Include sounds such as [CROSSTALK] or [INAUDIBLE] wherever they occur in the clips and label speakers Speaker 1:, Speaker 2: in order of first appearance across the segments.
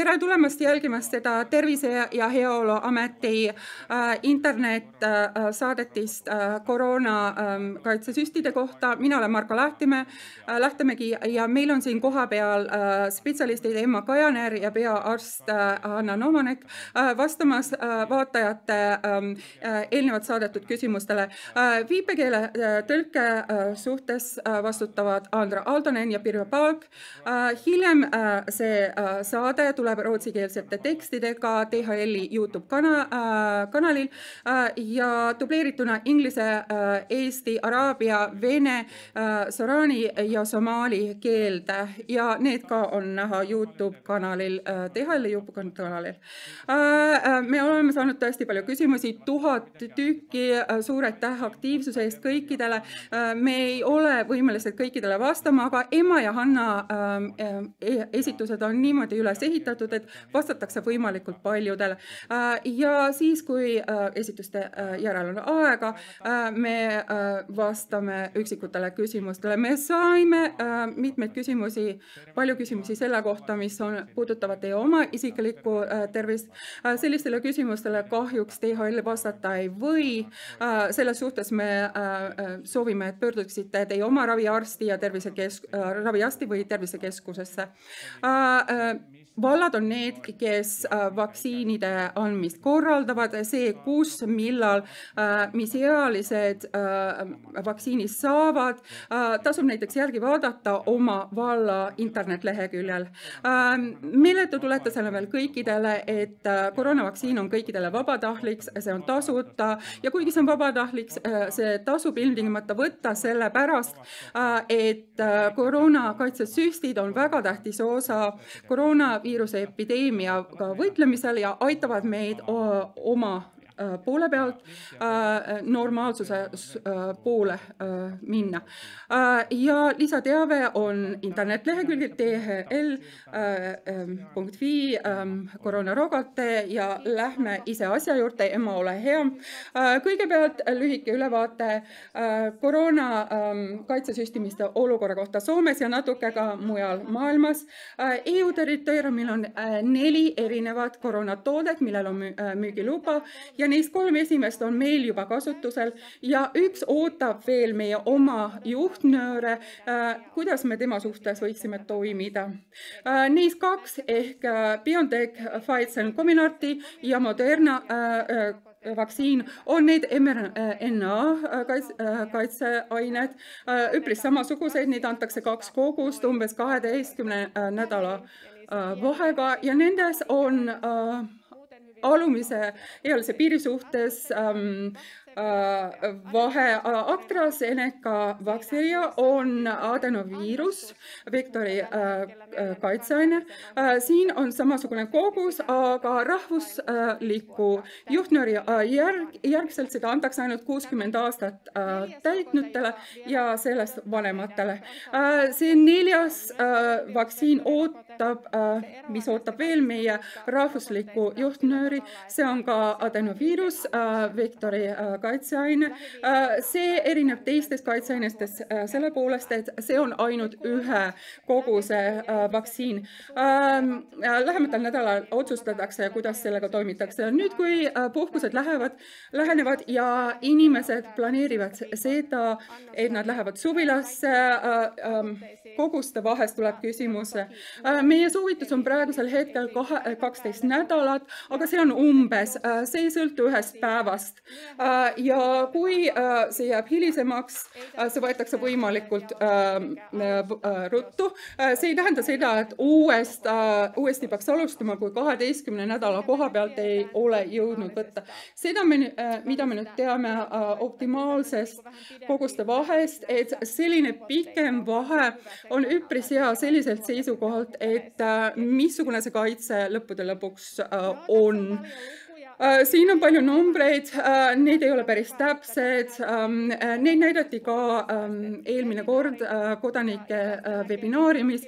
Speaker 1: tere tulemast jälgimast seda Tervise ja Heaolu Ameti äh, internetsaadetist äh, äh, koroonakaitsesüstide ähm, kohta. mina olen Marko Lähtime, Lähtemägi ja meil on siin kohapeal spetsialistid Emma Kajaner ja peaarst Anna Nomanek vastamas vaatajate ähm, eelnevalt saadetud küsimustele. viipekeele tõlke suhtes vastutavad Andra Aldonen ja Pirjo Paak. hiljem see saade tuleb tuleb rootsikeelsete tekstidega DHL-i Youtube kana- äh,, kanalil äh, ja dubleerituna inglise äh,, eesti, araabia, vene äh,, soraani ja somaali keelde ja need ka on näha Youtube kanalil äh,, DHL-i Youtube kanalil äh, äh,. me oleme saanud tõesti palju küsimusi, tuhat tükki äh,, suur aitäh aktiivsuse eest kõikidele äh,. me ei ole võimelised kõikidele vastama, aga Emma ja Hanna äh, äh e-, esitused on niimoodi üles ehitatud, korraldatud, et vastatakse võimalikult paljudele. Äh, ja siis, kui äh, esituste äh, järel on aega, me vastame üksikutele küsimustele. me saime mitmeid küsimusi, palju küsimusi selle kohta, mis on, puudutavad teie oma isiklikku tervist. sellistele küsimustele kahjuks DHL vastata ei või. selles suhtes me soovime, et pöörduksite teie oma raviarsti ja tervisekesk-, raviarsti või tervisekeskusesse vallad on need, kes äh, vaktsiinide andmist korraldavad, see, kus, millal, äh, mis ealised äh, vaktsiinist saavad, tasub näiteks järgi vaadata oma valla internetleheküljel. Ähm, meelde tuletasime veel kõikidele, et koroonavaktsiin on kõikidele vabatahtlik, see on tasuta ja kuigi see on vabatahtlik, see tasub ilmtingimata võtta, sellepärast et koroonakaitsesüstid on väga tähtis osa koroona viiruseepideemiaga võitlemisel ja aitavad meid oma Äh, poole pealt äh, normaalsuse äh, poole minna. ja lisateave on internetleheküljel ähm, thl.fi ähm, koroonarogate ja lähme ise asja juurde, ema, ole hea. kõigepealt lühike ülevaate koroona ähm, kaitsesüstimiste olukorra kohta Soomes ja natuke ka mujal maailmas. EU territooriumil on neli erinevat koroonatoodet, millel on müügiluba ja neist kolm esimest on meil juba kasutusel ja üks ootab veel meie oma juhtnööre, äh, kuidas me tema suhtes võiksime toimida. Äh, neist kaks ehk äh, BioNTech, Pfizer, Comirnaty ja Moderna vaktsiin on need mRNA kaits, kaitseained üpris samasugused, neid antakse kaks kogust umbes kaheteistkümne nädala vahega ja nendes on äh, alumise ealise piiri suhtes ähm, äh, vahe äh, AstraZeneca vaktsineerija on adenoviirus, vektori äh, äh kaitseaine. Äh, siin on samasugune kogus, aga rahvusliku juhtnööri äh, järg, järgselt seda antakse ainult kuuskümmend aastat täitnutele ja sellest vanematele. see neljas vaktsiin oot-, ootab, äh, mis ootab veel meie rahvuslikku juhtnööri, see on ka adenoviirus, vektori äh, äh, kaitseaine. see erineb teistest kaitseainestest selle poolest, et see on ainult ühe koguse vaktsiin. Ähm, lähematel nädalal otsustatakse, kuidas sellega toimitakse. nüüd, kui puhkused lähevad, lähenevad ja inimesed planeerivad seda, et nad lähevad suvilasse, ähm, koguste vahest tuleb küsimus, meie soovitus on praegusel hetkel kahe, äh, kaksteist nädalat, aga see on umbes, äh, see ei sõltu ühest päevast. Äh, ja kui see jääb hilisemaks, see võetakse võimalikult ähm, ruttu. see ei tähenda seda, et uuest, uuesti peaks alustama, kui kaheteistkümne nädala koha pealt ei ole jõudnud võtta. seda me, mida me nüüd teame optimaalsest koguste vahest, et selline pikem vahe on üpris hea selliselt seisukohalt, et et äh, missugune see kaitse lõppude lõpuks äh, on Äh, siin on palju numbreid, äh, need ei ole päris täpsed. Ähm, äh, neid näidati ka ähm, eelmine kord kodanike webinaariumis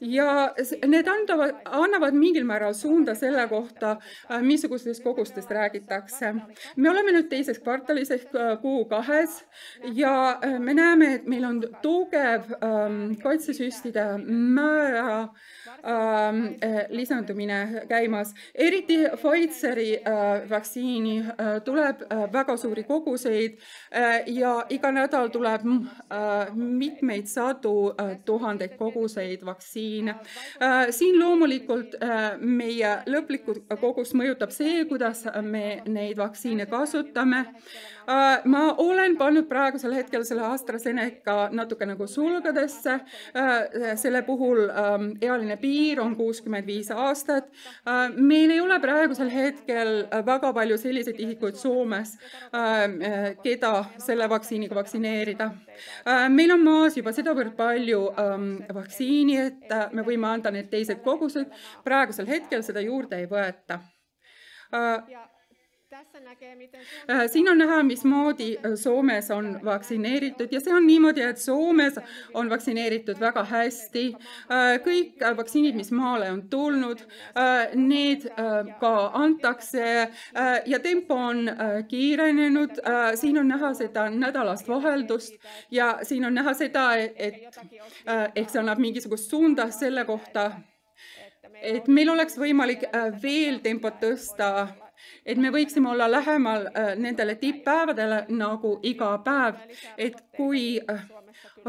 Speaker 1: ja need andavad, annavad mingil määral suunda selle kohta, missugustest kogustest räägitakse. me oleme nüüd teises kvartalis ehk Q2-s ja me näeme, et meil on tugev ähm, kaitsesüstide määra lisandumine käimas, eriti Pfizeri vaktsiini äh, tuleb äh, väga suuri koguseid äh, ja iga nädal tuleb mitmeid sadu tuhandeid koguseid vaktsiine. siin loomulikult meie lõplikku kogust mõjutab see, kuidas me neid vaktsiine kasutame. ma olen pannud praegusel hetkel selle AstraZeneca natuke nagu sulgedesse. selle puhul ähm, ealine piir on kuuskümmend viis aastat. meil ei ole praegusel hetkel väga palju selliseid isikuid Soomes, ähm, äh, keda selle vaktsiiniga vaktsineerida. Äh, meil on maas juba sedavõrd palju ähm, vaktsiini, et äh, me võime anda need teised kogused, praegusel hetkel seda juurde ei võeta. Äh, siin on näha, mismoodi äh, Soomes on vaktsineeritud ja see on niimoodi, et Soomes on vaktsineeritud väga hästi. Äh, kõik vaktsiinid, mis maale on tulnud, need ka antakse ja tempo on kiirenenud. siin on näha seda nädalast vaheldust ja siin on näha seda, et ehk see annab mingisugust suunda selle kohta, et meil oleks võimalik veel tempot tõsta et me võiksime olla lähemal äh, nendele tipppäevadele nagu iga päev, et kui äh,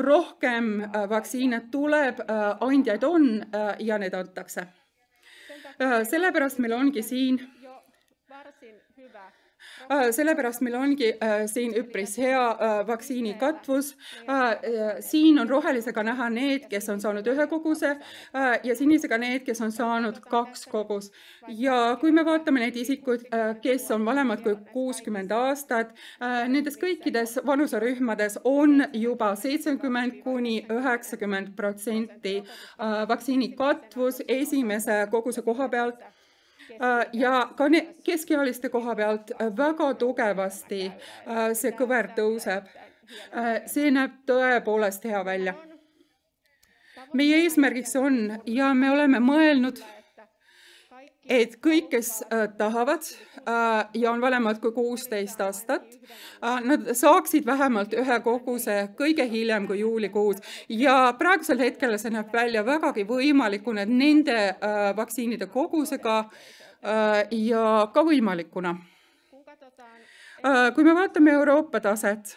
Speaker 1: rohkem äh, vaktsiine tuleb, andjaid on ja need antakse. sellepärast meil ongi siin Äh, sellepärast meil ongi äh, siin üpris hea äh, vaktsiini katvus. siin on rohelisega näha need, kes on saanud ühe koguse ja sinisega need, kes on saanud kaks kogus. ja kui me vaatame neid isikuid, kes on vanemad kui kuuskümmend aastat, nendes kõikides vanuserühmades on juba seitsekümmend kuni üheksakümmend protsenti vaktsiini katvus esimese koguse koha pealt Äh, ja ka keskealiste koha pealt äh, väga tugevasti äh, see kõver tõuseb. see näeb tõepoolest hea välja. meie eesmärgiks on ja me oleme mõelnud et kõik, kes äh, tahavad äh, ja on vanemad kui kuusteist aastat, äh, nad saaksid vähemalt ühe koguse kõige hiljem kui juulikuus ja praegusel hetkel see näeb välja vägagi võimalikuna, et nende vaktsiinide kogusega ja ka võimalikuna. kui me vaatame Euroopa taset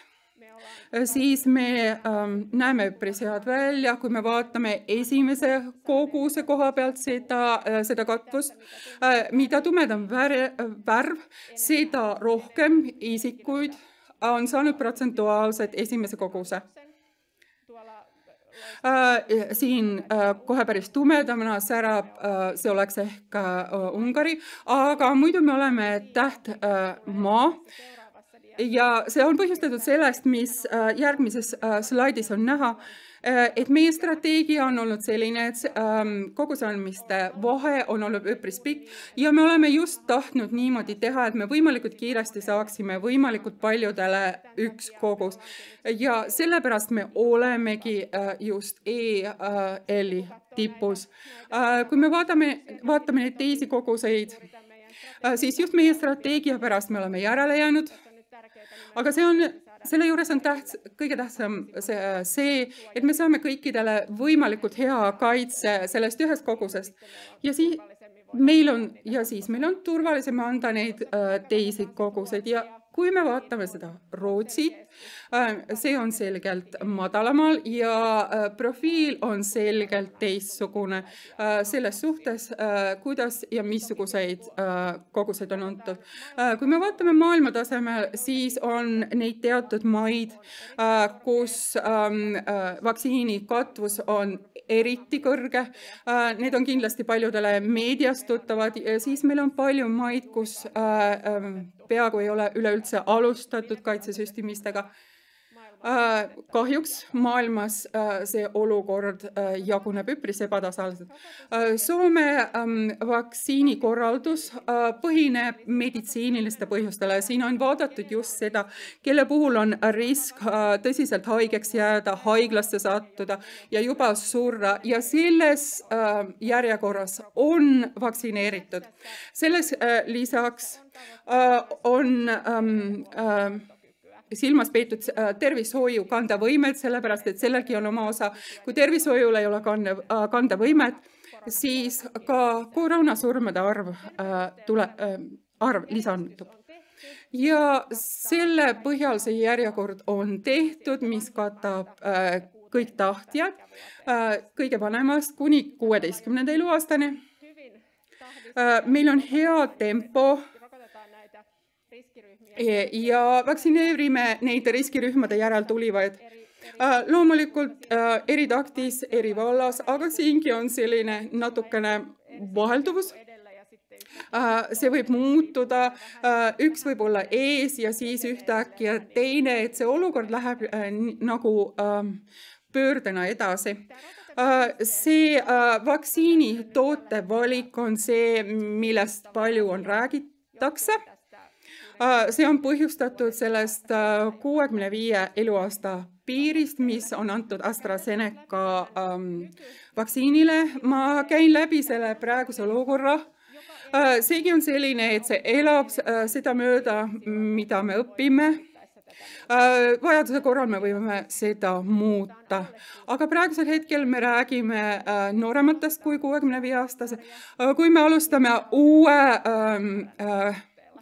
Speaker 1: siis me ähm, näeme päris head välja, kui me vaatame esimese koguse koha pealt seda, äh, seda katvust. Äh, mida tumedam äh, värv, seda rohkem isikuid on saanud protsentuaalselt esimese koguse siin kohe päris tumedamana särab, see oleks ehk Ungari, aga muidu me oleme tähtmaa ja see on põhjustatud sellest, mis äh, järgmises äh, slaidis on näha, äh, et meie strateegia on olnud selline, et ähm, kogusandmiste vahe on olnud üpris pikk ja me oleme just tahtnud niimoodi teha, et me võimalikult kiiresti saaksime võimalikult paljudele üks kogus. ja sellepärast me olemegi just EL-i tipus. kui me vaatame, vaatame neid teisi koguseid, siis just meie strateegia pärast me oleme järele jäänud aga see on, selle juures on tähts, kõige tähtsam see, see, et me saame kõikidele võimalikult hea kaitse sellest ühest kogusest ja siis meil on ja siis meil on turvalisem anda neid äh, teisi koguseid ja kui me vaatame seda Rootsit, äh, see on selgelt madalamal ja äh, profiil on selgelt teistsugune äh, selles suhtes, kuidas ja missuguseid koguseid on antud. kui me vaatame maailma tasemel, siis on neid teatud maid, kus ähm, vaktsiini katvus on eriti kõrge. Need on kindlasti paljudele meedias tuttavad, siis meil on palju maid, kus ähm, peaaegu ei ole üleüldse alustatud kaitsesüstimistega. Äh, kahjuks maailmas äh, see olukord äh, jaguneb üpris ebatasaliselt. Soome ähm, vaktsiinikorraldus põhineb meditsiiniliste põhjustele, siin on vaadatud just seda, kelle puhul on risk tõsiselt haigeks jääda, haiglasse sattuda ja juba surra ja selles järjekorras on vaktsineeritud. selles lisaks Äh, on ähm, äh, silmas peetud äh, tervishoiu kandevõimet, sellepärast et sellelgi on oma osa. kui tervishoiul ei ole kanne, kandevõimet, siis ka koroonasurmade arv tule, arv lisandub ja selle põhjal see järjekord on tehtud, mis katab kõik tahtjad kõige vanemast kuni kuueteistkümnenda eluaastani. meil on hea tempo E, ja vaktsineerime neid riskirühmade järel tulivaid. Äh, loomulikult äh, eri taktis, eri vallas, aga siingi on selline natukene vahelduvus äh, see võib muutuda, üks võib olla ees ja siis ühtäkki teine, et see olukord läheb nagu ähm, pöördena edasi. see vaktsiini toote valik on see, millest palju on räägitakse Äh, see on põhjustatud sellest äh, kuuekümne viie eluaasta piirist, mis on antud AstraZeneca ähm, vaktsiinile. ma käin läbi selle praeguse olukorra äh, seegi on selline, et see elab sedamööda, mida me õpime. vajaduse korral me võime seda muuta, aga praegusel hetkel me räägime noorematest kui kuuekümne viie aastase. kui me alustame uue ähm,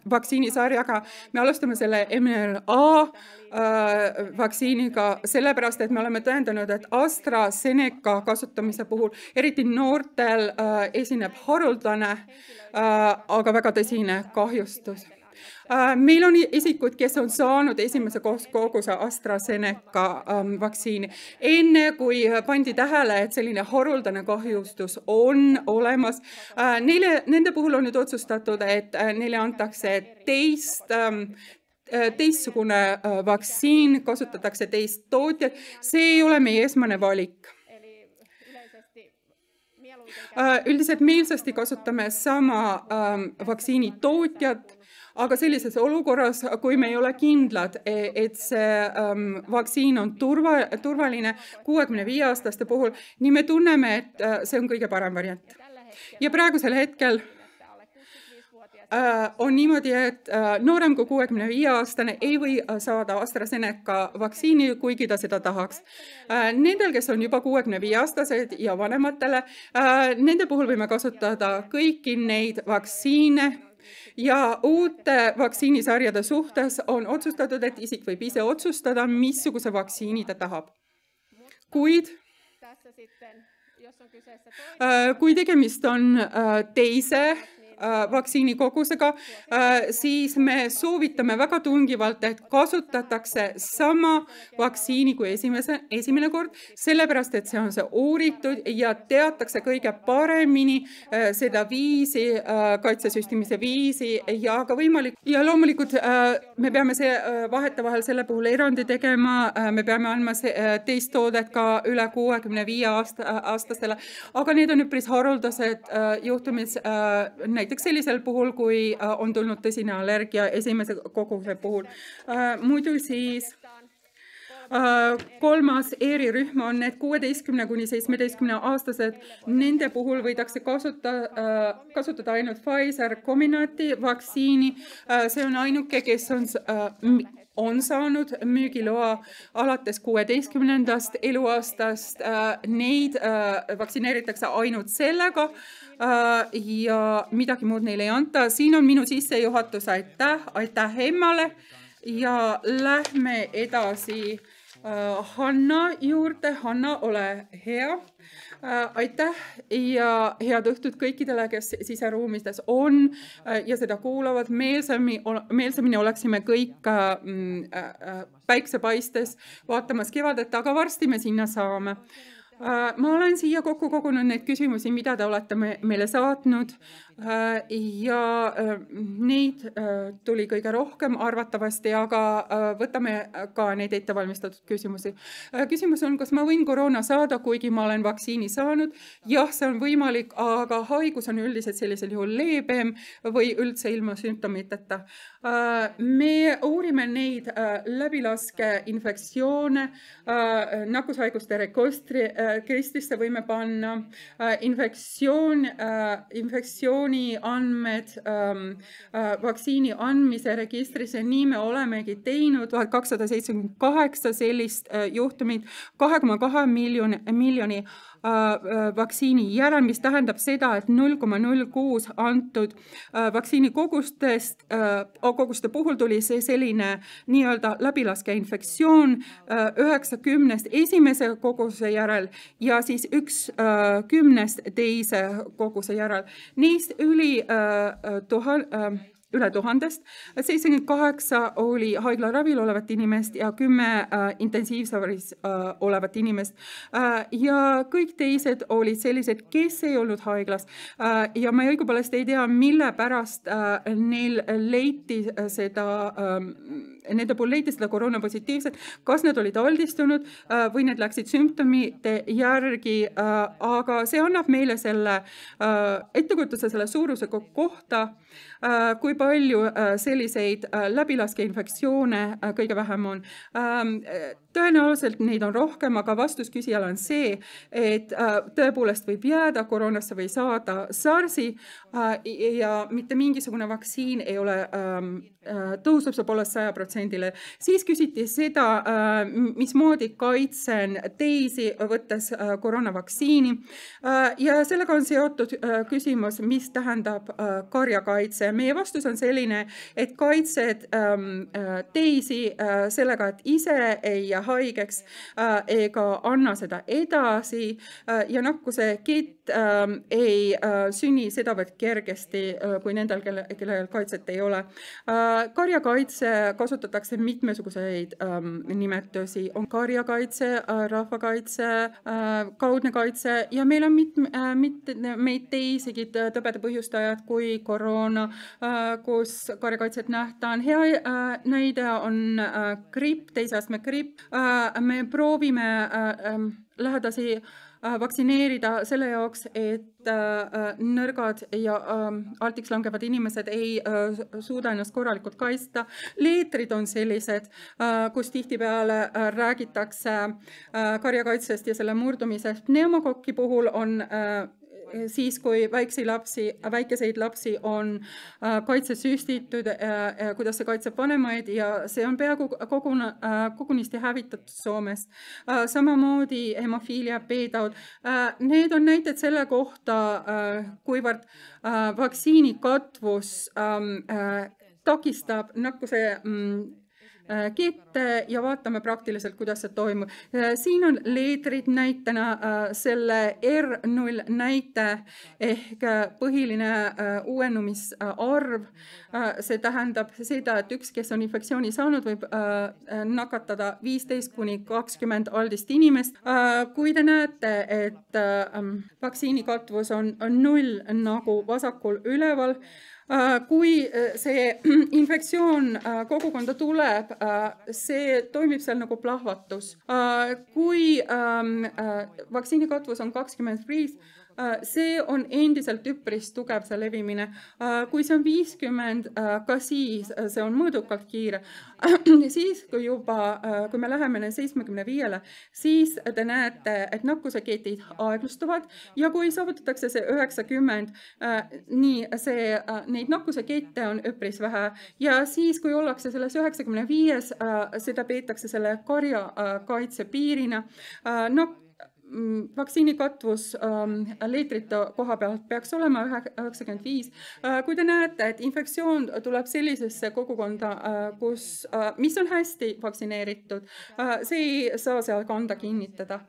Speaker 1: vaktsiinisarjaga, me alustame selle MRA äh, vaktsiiniga, sellepärast et me oleme tõendanud, et AstraZeneca kasutamise puhul, eriti noortel äh,, esineb haruldane äh,, aga väga tõsine kahjustus Äh, meil on isikud, kes on saanud esimese koguse AstraZeneca ähm, vaktsiini, enne kui äh, pandi tähele, et selline haruldane kahjustus on olemas. Äh, neile, nende puhul on nüüd otsustatud, et neile antakse teist ähm, teistsugune vaktsiin, kasutatakse teist tootjat, see ei ole meie esmane valik. üldiselt meelsasti kasutame sama ähm, vaktsiini tootjat aga sellises olukorras, kui me ei ole kindlad, e, et see ähm, vaktsiin on turva, turvaline kuuekümne viie aastaste puhul, nii me tunneme, et äh, see on kõige parem variant. ja praegusel hetkel äh, on niimoodi, et äh, noorem kui kuuekümne viie aastane ei või saada AstraZeneca vaktsiini, kuigi ta seda tahaks. Nendel, kes on juba kuuekümne viie aastased ja vanematele, nende puhul võime kasutada kõiki neid vaktsiine ja uute vaktsiinisarjade suhtes on otsustatud, et isik võib ise otsustada, missuguse vaktsiini ta tahab. kuid äh, kui tegemist on äh, teise Äh, vaktsiini kogusega, äh, siis me soovitame väga tungivalt, et kasutatakse sama vaktsiini kui esimese, esimene kord, sellepärast et see on see uuritud ja teatakse kõige paremini äh, seda viisi, kaitsesüstimise viisi ja ka võimalik ja loomulikult me peame see vahetevahel selle puhul erandi tegema, me peame andma see teist toodet ka üle kuuekümne viie aasta, aastasele, aga need on üpris haruldased juhtumid, näiteks näiteks sellisel puhul, kui äh, on tulnud tõsine allergia esimese koguse puhul. Äh, muidu siis äh, kolmas eerirühm on need kuueteistkümne kuni seitsmeteistkümne aastased. Nende puhul võidakse kasuta, kasutada ainult Pfizer kombinaati vaktsiini. see on ainuke, kes on on saanud müügiloa alates kuueteistkümnendast eluaastast. Äh, neid äh, vaktsineeritakse ainult sellega äh, ja midagi muud neile ei anta. siin on minu sissejuhatus, aitäh, aitäh emmale ja lähme edasi Äh, Hanna juurde. Hanna, ole hea. Äh, aitäh ja head õhtut kõikidele, kes siseruumides on äh, ja seda kuulavad. meelsami, meelsamini oleksime kõik mm, päiksepaistes vaatamas kevadet, aga varsti me sinna saame ma olen siia kokku kogunud neid küsimusi, mida te olete meile saatnud Äh, ja äh, neid äh, tuli kõige rohkem arvatavasti, aga võtame ka neid ettevalmistatud küsimusi. küsimus on, kas ma võin koroona saada, kuigi ma olen vaktsiini saanud? jah, see on võimalik, aga haigus on üldiselt sellisel juhul leebem või üldse ilma sümptomiteta. me uurime neid läbilaskeinfektsioone, nakkushaiguste rekostri, registrisse võime panna infektsioon, infektsioon krooniandmed ähm, äh,, vaktsiini andmise registris ja nii me olemegi teinud tuhat kakssada seitsekümmend kaheksa sellist äh, juhtumit, kahe koma kahe miljoni, miljoni Äh, äh, vaktsiini järel, mis tähendab seda, et null koma null kuus antud äh, vaktsiini kogustest, koguste puhul tuli see selline nii-öelda läbilaske infektsioon üheksakümnest esimese koguse järel ja siis üks kümnest teise koguse järel. Neist üli tuhat üle tuhandest, seitsekümmend kaheksa oli haiglaravil olevat inimest ja kümme äh, intensiivsavis äh, olevat inimest äh,. ja kõik teised olid sellised, kes ei olnud haiglas äh,. ja ma õigupoolest ei tea, mille pärast äh, neil leiti äh, seda äh,, nende puhul leiti seda koroonapositiivset, kas nad olid aldistunud äh, või need läksid sümptomite järgi äh,. aga see annab meile selle äh, ettekujutuse selle suuruse kohta äh,, kui palju äh, selliseid äh, läbilaskeinfektsioone äh, kõige vähem on? Ähm, tõenäoliselt neid on rohkem, aga vastus küsijale on see, et tõepoolest võib jääda koroonasse või saada SARS-i, Äh, ja mitte mingisugune vaktsiin ei ole, ähm, äh, tõuseb see poolest saja protsendile. siis küsiti seda, äh, mismoodi kaitsen teisi, võttes koroonavaktsiini. ja sellega on seotud küsimus, mis tähendab karjakaitse. meie vastus on selline, et kaitsed ähm, teisi sellega, et ise ei jää haigeks ega anna seda edasi ja nakkuse noh, kett ähm, ei sünni sedavõrd kergesti äh, kui nendel, kelle, kellel kaitset ei ole. Äh, karjakaitse, kasutatakse mitmesuguseid ähm, nimetusi, on karjakaitse, äh, rahvakaitse, kaudne kaitse ja meil on mitme, mitmeid teisigi tõbede põhjustajad kui koroona, kus karjakaitset nähtaan. hea näide on gripp, teise astme gripp. me proovime ähm, lähedasi Äh, vaktsineerida selle jaoks, et äh, äh, nõrgad ja altiks langevad inimesed ei suuda ennast korralikult kaitsta. leetrid on sellised, kus tihtipeale räägitakse karjakaitsest ja selle murdumisest. pneumokokki puhul on siis, kui väikseid lapsi, väikeseid lapsi on äh, kaitsesüstitud, äh, äh, kuidas see kaitseb vanemaid ja see on peaaegu koguna, kogunisti hävitatud Soomes. samamoodi hemofiilia, B-taud, need on näited selle kohta, kuivõrd vaktsiini katvus ähm, takistab nakkuse mm, Äh, kette ja vaatame praktiliselt, kuidas see toimub. Äh, siin on leedrid näitena äh, selle R null näite ehk põhiline uuenemisarv. see tähendab seda, et üks, kes on infektsiooni saanud, võib nakatada viisteist kuni kakskümmend aldist inimest. kui te näete, et ähm, vaktsiinikatvus on null nagu vasakul üleval Äh, kui äh, see [CLEARS THROAT] infektsioon äh, kogukonda tuleb, see toimib seal nagu plahvatus. kui ähm, vaktsiinikatvus on kakskümmend viis Äh, see on endiselt üpris tugev, see levimine. Äh, kui see on viiskümmend, äh, ka siis see on mõõdukalt kiire. [CLEARS THROAT] siis, kui juba, kui me läheme seitsmekümne viiele, siis te näete, et nakkuseketid aeglustuvad ja kui saavutatakse see üheksakümmend, nii see, neid nakkusekette on üpris vähe ja siis, kui ollakse selles üheksakümne viies, seda peetakse selle karja kaitsepiirina Nak Mm, vaktsiinikatvus ähm, liitrite koha pealt peaks olema üheksakümmend viis. Äh, kui te näete, et infektsioon tuleb sellisesse kogukonda, äh, kus, äh, mis on hästi vaktsineeritud, see ei saa seal kanda kinnitada.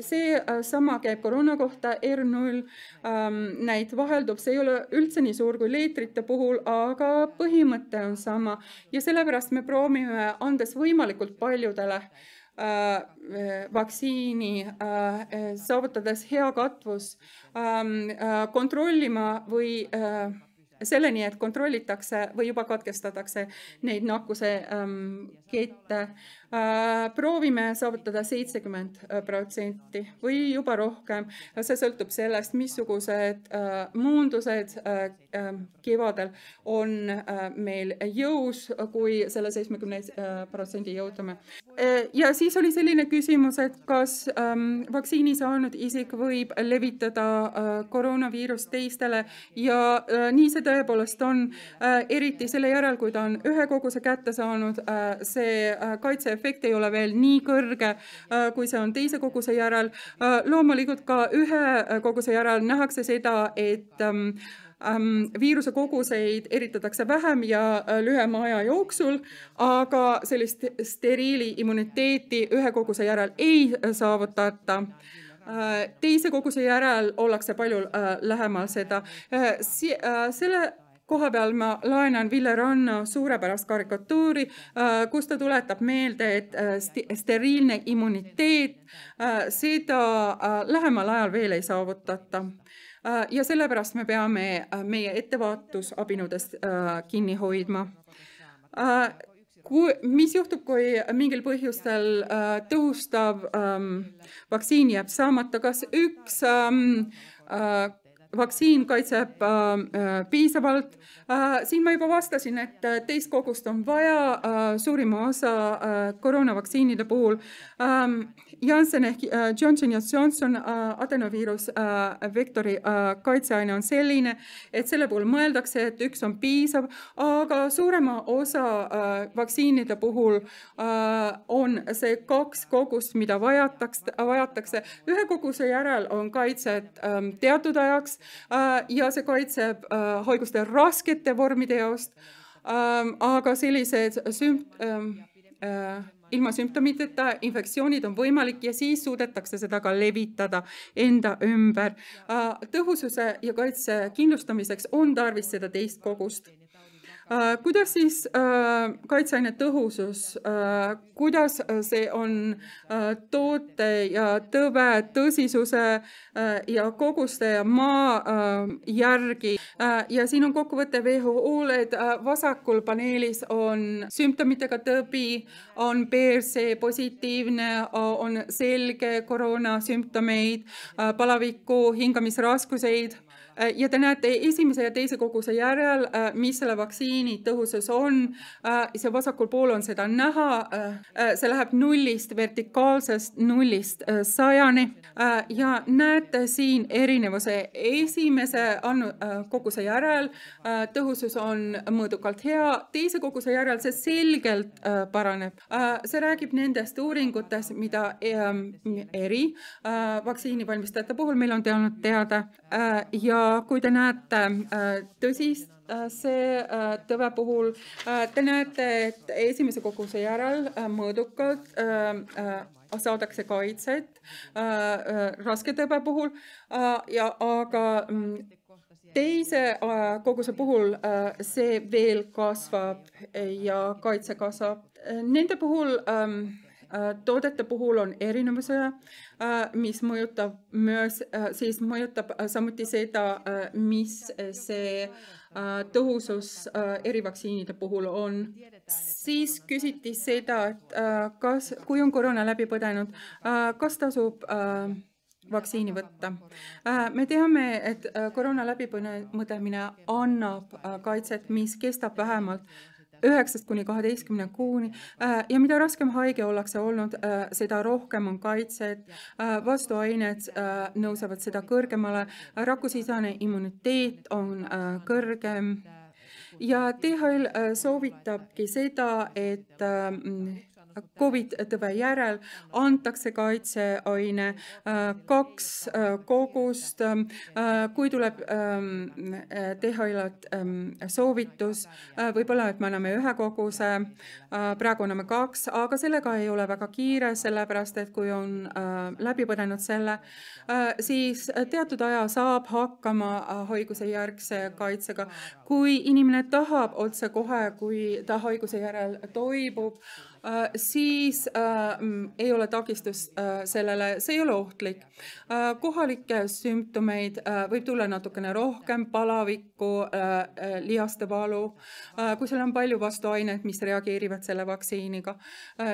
Speaker 1: seesama käib koroona kohta, R null ähm, neid vaheldub, see ei ole üldse nii suur kui liitrite puhul, aga põhimõte on sama ja sellepärast me proovime, andes võimalikult paljudele äh, Äh, äh, vaktsiini, äh, saavutades hea katvus, ähm, kontrollima või selleni, et kontrollitakse või juba katkestatakse neid nakkuse ähm, kette äh,. proovime saavutada seitsekümmend protsenti või juba rohkem. see sõltub sellest, missugused äh, muundused äh, ähm, kevadel on äh, meil jõus, kui selle seitsmekümne äh, protsendi jõudume. Äh, ja siis oli selline küsimus, et kas ähm, vaktsiini saanud isik võib levitada äh, koroonaviirust teistele ja äh, nii seda tõepoolest on, äh, eriti selle järel, kui ta on ühe koguse kätte saanud, äh, see äh, kaitseefekt ei ole veel nii kõrge, kui see on teise koguse järel. loomulikult ka ühe koguse järel nähakse seda, et ähm, ähm viiruse koguseid eritatakse vähem ja lühema aja jooksul, aga sellist steriili immuniteeti ühe koguse järel ei saavutata äh, Äh, teise koguse järel ollakse palju äh, lähemal seda. Äh, selle koha peal ma laenan Ville Ranna suurepärast karikatuuri, kus ta tuletab meelde, et steriilne immuniteet, seda lähemal ajal veel ei saavutata. ja sellepärast me peame meie ettevaatusabinõudest kinni hoidma kui, mis juhtub, kui mingil põhjustel äh, tõhustav ähm, vaktsiin jääb saamata, kas üks ähm, äh, vaktsiin kaitseb äh, äh, piisavalt äh,. siin ma juba vastasin, et äh, teist kogust on vaja äh, suurima osa äh, koroonavaktsiinide puhul ähm,. Janssen ehk äh, Johnson ja Johnson äh, adenoviirus äh, vektori äh, kaitseaine on selline, et selle puhul mõeldakse, et üks on piisav, aga suurema osa äh, vaktsiinide puhul äh, on see kaks kogust, mida vajatakse, vajatakse. ühe koguse järel on kaitset äh, teatud ajaks Äh, ja see kaitseb äh, haiguste raskete vormide eest, ähm, aga sellised sümp-, ähm, äh, ilma sümptomiteta infektsioonid on võimalik ja siis suudetakse seda ka levitada enda ümber. tõhususe ja kaitse kindlustamiseks on tarvis seda teist kogust Äh, kuidas siis äh, kaitseaine tõhusus, äh, kuidas see on toote ja tõve tõsisuse ja koguste ja maa järgi ja siin on kokkuvõte WHO-le, et vasakul paneelis on sümptomitega tõbi, on BRC positiivne, on selge koroonasümptomeid, palavikku, hingamisraskuseid Äh, ja te näete esimese ja teise koguse järel, äh, mis selle vaktsiini tõhusus on. Äh, see vasakul pool on seda näha. see läheb nullist, vertikaalsest nullist sajani ja näete siin erinevuse esimese annu-, koguse järel tõhusus on mõõdukalt hea, teise koguse järel see selgelt paraneb. see räägib nendest uuringutest, mida ähm, eri vaktsiinivalmistajate puhul meil on teada ja kui te näete äh, tõsist, äh, see äh, tõve puhul, te näete, et esimese koguse järel mõõdukalt saadakse kaitset raske tõve puhul ja aga mm, teise koguse puhul see veel kasvab ja kaitse kasvab. Nende puhul ähm, Äh, toodete puhul on erinevuse, äh, mis mõjutab myös, äh, siis mõjutab samuti seda, mis see tõhusus eri vaktsiinide puhul on. siis küsiti seda, et kas, kui on koroona läbi põdenud, kas tasub vaktsiini võtta. me teame, et koroona läbipõdemine annab kaitset, mis kestab vähemalt üheksast kuni kaheteistkümne kuuni äh, ja mida raskem haige ollakse olnud, äh, seda rohkem on kaitset, äh, vastuained nõusevad seda kõrgemale, rakusisane immuniteet on kõrgem ja DHL soovitabki seda, et Covid tõve järel antakse kaitseaine äh, kaks äh, kogust, ähm, äh, kui tuleb ähm, THL-ilt ähm, soovitus, võib-olla et me anname ühe koguse, praegu anname kaks, aga sellega ei ole väga kiire, sellepärast et kui on läbi põdenud selle, siis teatud aja saab hakkama haigusejärgse kaitsega. kui inimene tahab otsekohe, kui ta haiguse järel toibub, Äh, siis äh, mm, ei ole takistust äh, sellele, see ei ole ohtlik. kohalikke sümptomeid võib tulla natukene rohkem, palavikku, lihaste valu, kui seal on palju vastuaineid, mis reageerivad selle vaktsiiniga.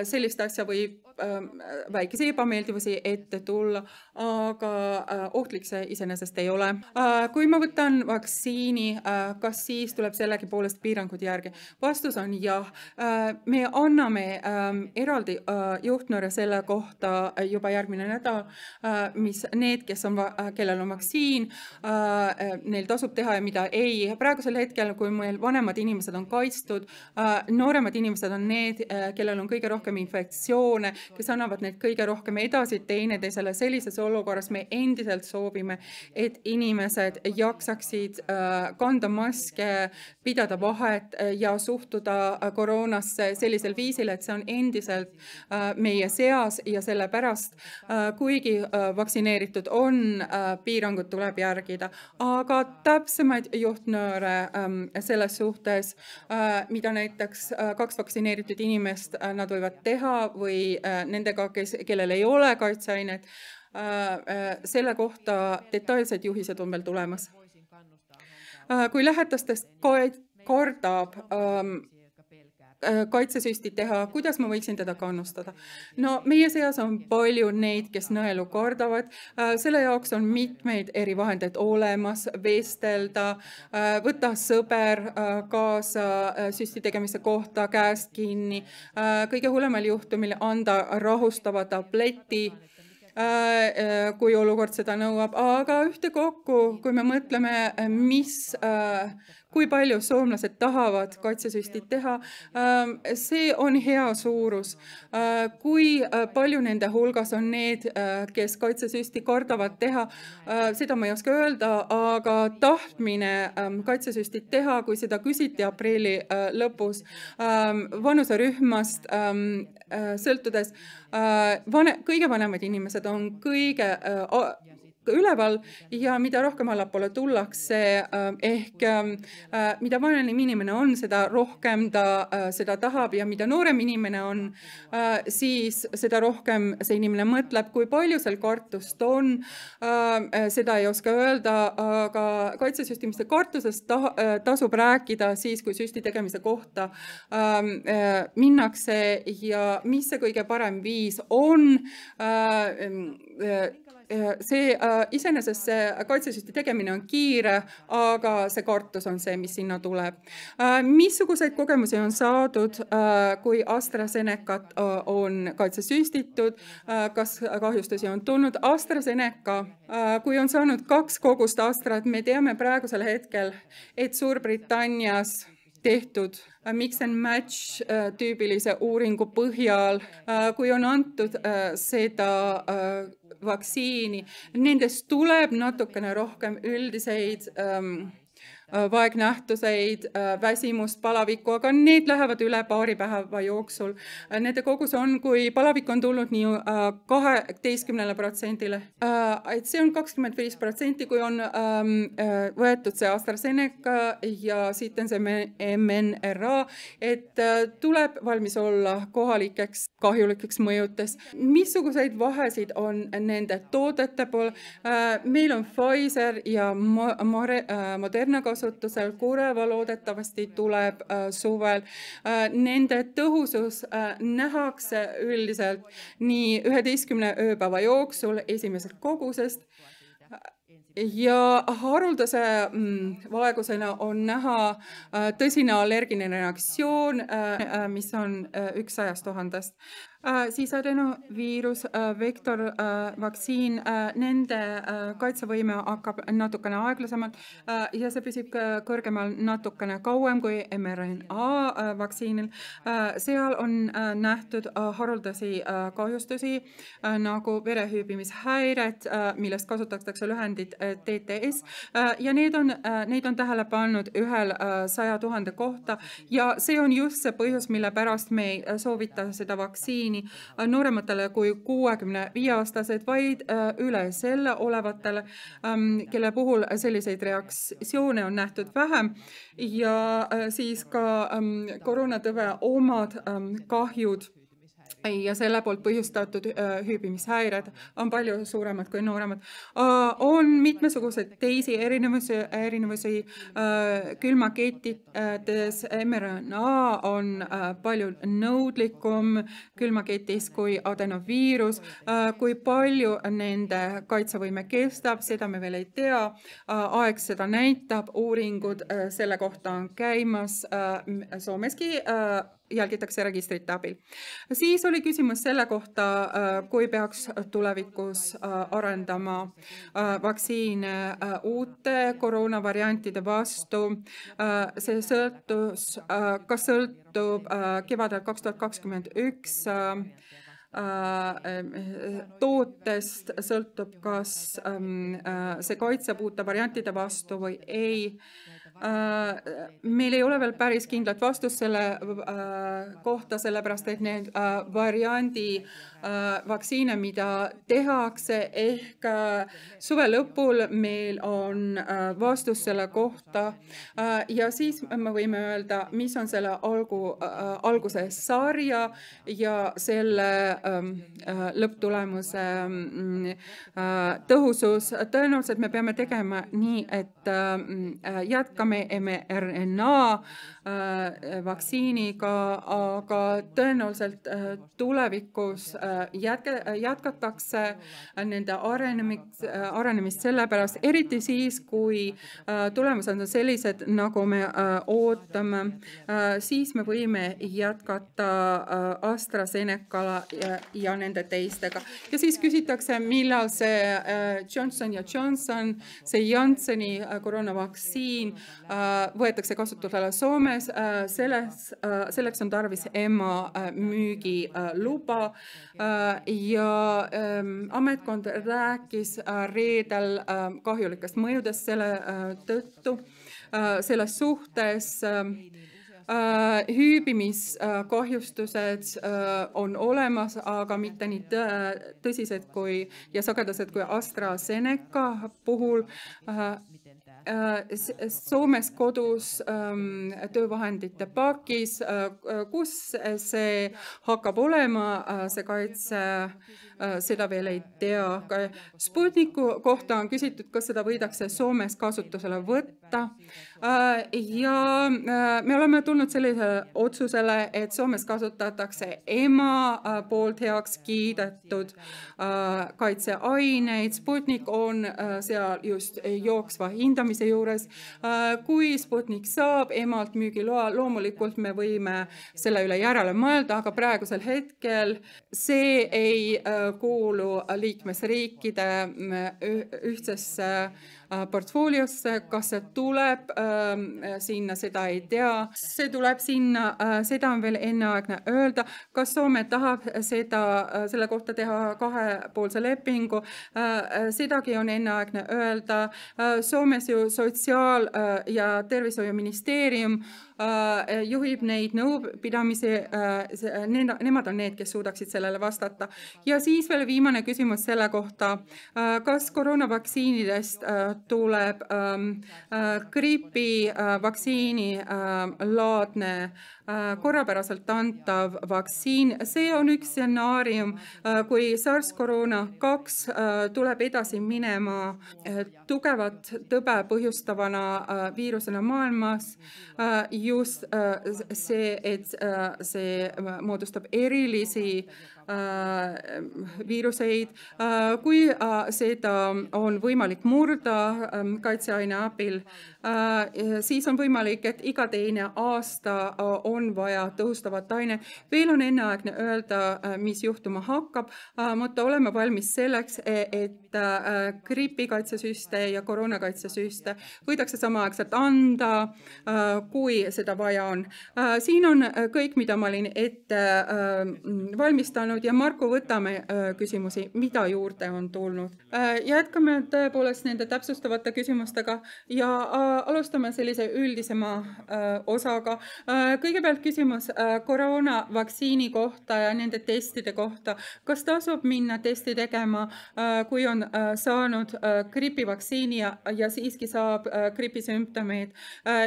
Speaker 1: sellist asja võib ähm, väikese ebameeldivusi ette tulla, aga ohtlik see iseenesest ei ole. kui ma võtan vaktsiini, kas siis tuleb sellegipoolest piirangud järgi? vastus on jah. me anname ähm, eraldi äh, juhtnööre selle kohta äh, juba järgmine nädal äh,, mis need, kes on, äh, kellel on vaktsiin äh, äh,, neil tasub teha ja mida ei. praegusel hetkel, kui meil vanemad inimesed on kaitstud äh,, nooremad inimesed on need äh,, kellel on kõige rohkem infektsioone, kes annavad neid kõige rohkem edasi teineteisele. sellises olukorras me endiselt soovime, et inimesed jaksaksid äh, kanda maske, pidada vahet ja suhtuda koroonasse sellisel viisil, et see kes on endiselt äh, meie seas ja sellepärast, äh, kuigi äh, vaktsineeritud on, piirangud tuleb järgida, aga täpsemaid juhtnööre ähm, selles suhtes, mida näiteks kaks vaktsineeritud inimest nad võivad teha või nendega, kes, kellel ei ole kaitseainet, selle kohta detailsed juhised on veel tulemas. kui lähedastest kordab ähm, Äh, kaitsesüstid teha, kuidas ma võiksin teda kannustada? no meie seas on palju neid, kes nõelu kardavad, äh, selle jaoks on mitmeid erivahendeid olemas, vestelda, äh, võtta sõber kaasa süsti tegemise kohta käest kinni, kõige hullemal juhtumil anda rahustava tableti kui olukord seda nõuab, aga ühtekokku, kui me mõtleme, mis äh, kui palju soomlased tahavad kaitsesüstid teha. Ähm, see on hea suurus. Äh, kui äh, palju nende hulgas on need, äh, kes kaitsesüsti kardavad teha, seda ma ei oska öelda, aga tahtmine ähm, kaitsesüstid teha, kui seda küsiti aprilli lõpus ähm, vanuserühmast sõltudes, vane, kõige vanemad inimesed on kõige üleval ja mida rohkem allapoole tullakse äh, ehk äh, mida vanem inimene on, seda rohkem ta äh, seda tahab ja mida noorem inimene on, siis seda rohkem see inimene mõtleb, kui palju seal kartust on. seda ei oska öelda, aga kaitsesüstimiste kartusest ta, tasub rääkida siis, kui süsti tegemise kohta ähm, minnakse ja mis see kõige parem viis on Äh, see äh, iseenesest see kaitsesüsti tegemine on kiire, aga see kartus on see, mis sinna tuleb. Äh, missuguseid kogemusi on saadud, kui AstraZenecat on kaitsesüstitud, kas kahjustusi on tulnud? AstraZeneca, kui on saanud kaks kogust Astrat, me teame praegusel hetkel, et Suurbritannias tehtud äh, mix and match äh, tüübilise uuringu põhjal, äh, kui on antud seda vaktsiini, nendest tuleb natukene rohkem üldiseid ähm, Äh, vaegnähtuseid, äh, väsimust, palavikku, aga need lähevad üle paari päeva jooksul. Äh, nende kogus on, kui palavik on tulnud nii kaheteistkümnele protsendile, et see on kakskümmend viis protsenti, kui on ähm, võetud see AstraZeneca ja siit on see MNRA, et tuleb valmis olla kohalikeks kahjulikeks mõjutes. missuguseid vahesid on nende toodete pool? meil on Pfizer ja Moderna kasutus kasutusel, Kureva loodetavasti tuleb äh, suvel. Äh, nende tõhusus äh, nähakse üldiselt nii üheteistkümne ööpäeva jooksul esimesest kogusest ja haruldase mm, vaegusena on näha tõsine allergiline reaktsioon, mis on üks sajast tuhandest. Äh, siserenaviirusvektor äh, äh, vaktsiin, nende kaitsevõime hakkab natukene aeglasemalt ja see püsib kõrgemal natukene kauem kui mRNA vaktsiinil. seal on nähtud haruldasi kahjustusi nagu verehüübimishäired, millest kasutatakse lühendit TTS ja need on, neid on tähele pannud ühel saja tuhande kohta ja see on just see põhjus, mille pärast me ei soovita seda vaktsiini vaktsiini äh, noorematele kui kuuekümne viie aastased, vaid äh, üle selle olevatel, ähm, kelle puhul selliseid reaktsioone on nähtud vähem ja äh, siis ka ähm, koroonatõve omad ähm, kahjud ja selle poolt põhjustatud äh, hüübimishäired on palju suuremad kui nooremad. Äh, on mitmesuguseid teisi erinevusi, erinevusi äh, külmakettides, mRNA on palju nõudlikum külmaketis kui adenoviirus. kui palju nende kaitsevõime kestab, seda me veel ei tea. aeg seda näitab, uuringud selle kohta on käimas Soomeski jälgitakse registrite abil. siis oli küsimus selle kohta, äh, kui peaks tulevikus äh, arendama äh, vaktsiine uute koroonavariantide vastu. see sõltus, kas sõltub kevadel kaks tuhat kakskümmend üks tootest sõltub, kas ähm, see kaitseb uute variantide vastu või ei Äh, äh, meil ei ole veel päris kindlat vastust selle äh, kohta, sellepärast et need variandi vaktsiine, mida tehakse ehk suve lõpul meil on vastus selle kohta. ja siis me võime öelda, mis on selle algu, alguse sarja ja selle ähm, lõpptulemuse mm, tõhusus. tõenäoliselt me peame tegema nii, et jätkame teame mRNA äh, vaktsiiniga, aga tõenäoliselt äh, tulevikus äh, jätke, jätkatakse nende arenemist, arenemist sellepärast, eriti siis, kui tulemused on sellised, nagu me ootame, siis me võime jätkata AstraZenecala ja, ja nende teistega. ja siis küsitakse, millal see Johnson ja Johnson, see Jansseni koroonavaktsiin Äh, võetakse kasutusele Soomes, äh, selles, äh, selleks on tarvis EMA müügiluba ja ähm, ametkond rääkis reedel ähm, kahjulikest mõjudest selle tõttu, selles suhtes ähm, hüübimiskahjustused on olemas, aga mitte nii tõsised kui ja sagedased kui AstraZeneca puhul Äh, Soomes kodus ähm, töövahendite pakis, äh, kus see hakkab olema, äh, see kaitse Äh, seda veel ei tea. Sputniku kohta on küsitud, kas seda võidakse Soomes kasutusele võtta. Äh, ja äh, me oleme tulnud sellisele otsusele, et Soomes kasutatakse ema poolt heaks kiidetud kaitseaineid. Sputnik on seal just jooksva hindamise juures. kui Sputnik saab emalt müügiloa, loomulikult me võime selle üle järele mõelda, aga praegusel hetkel see ei kuulu liikmesriikide mm, ühtsesse Äh, portfooliosse, kas see tuleb ähm, sinna, seda ei tea, see tuleb sinna, äh, seda on veel enneaegne öelda, kas Soome tahab seda, äh, selle kohta teha kahepoolse lepingu, sedagi on enneaegne öelda. Soomes ju sotsiaal- ja tervishoiuministeerium juhib neid nõupidamisi, nemad on need, kes suudaksid sellele vastata. ja siis veel viimane küsimus selle kohta, kas koroonavaktsiinidest tuleb ähm, äh, gripivaktsiini äh, ähm, laadne Äh, korrapäraselt antav vaktsiin, see on üks stsenaarium, äh, kui SARS koroona kaks äh, tuleb edasi minema tugevat tõbe põhjustavana viirusena maailmas. just see, et see moodustab erilisi viiruseid, kui seda on võimalik murda ähm, kaitseaine abil, siis on võimalik, et iga teine aasta on on vaja tõhustavat ainet. veel on enneaegne öelda, äh, mis juhtuma hakkab, äh, mutta oleme valmis selleks, e, et äh, gripikaitsesüste ja koroonakaitsesüste võidakse samaaegselt anda, kui seda vaja on. siin on kõik, mida ma olin ette valmistanud ja Marku, võtame küsimusi, mida juurde on tulnud. jätkame tõepoolest nende täpsustavate küsimustega ja alustame sellise üldisema osaga. kõigepealt kõigepealt küsimus äh, koroonavaktsiini kohta ja nende testide kohta. kas tasub minna testi tegema, äh, kui on äh, saanud gripivaktsiini ja, ja siiski saab gripisümptomeid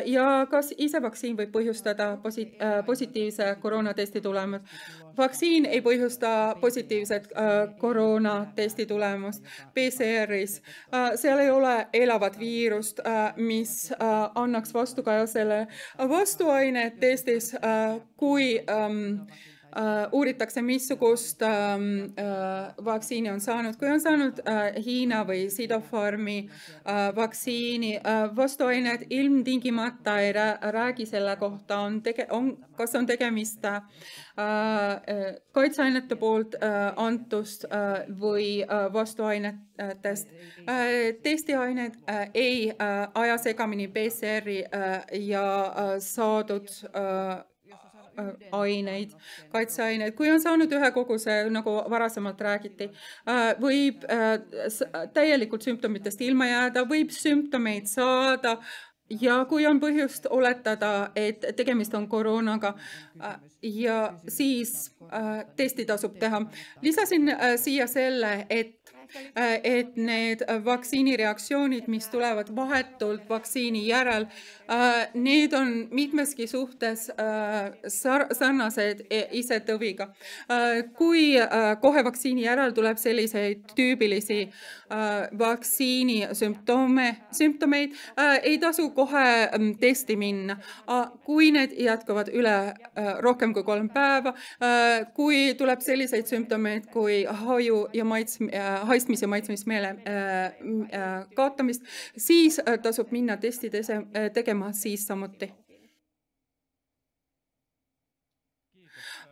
Speaker 1: ja kas ise vaktsiin võib põhjustada posi-, positiivse koroonatesti tulemust? vaktsiin ei põhjusta positiivset äh, koroonatesti tulemust PCR-is. Äh, seal ei ole elavat viirust, äh, mis annaks vastukaja selle vastuaine testis, kui ähm, Äh, uuritakse, missugust ähm, äh, vaktsiini on saanud, kui on saanud äh, Hiina või Sidofarmi vaktsiini vastuained, ilmtingimata ei räägi selle kohta, on tege-, on, kas on tegemist kaitseainete poolt antust või vastuainetest. testiained ei aja segamini PCR-i ja saadud Äh, aineid, kaitseaineid, kui on saanud ühe koguse, nagu varasemalt räägiti, äh, võib äh, täielikult sümptomitest ilma jääda, võib sümptomeid saada ja kui on põhjust oletada, et tegemist on koroonaga ja siis testi tasub teha. lisasin siia selle, et Äh, et need äh, vaktsiinireaktsioonid, mis tulevad vahetult vaktsiini järel, äh, need on mitmeski suhtes sar-, sarnased e, isetõviga. kui kohe vaktsiini järel tuleb selliseid tüübilisi vaktsiini sümptoome, sümptomeid, ei tasu kohe mm, testi minna. kui need jätkuvad üle rohkem kui kolm päeva, kui tuleb selliseid sümptomeid kui haju ja maits-, haistmise maitsmismeele äh, äh, kaotamist, siis äh, tasub minna testi tegema siis samuti.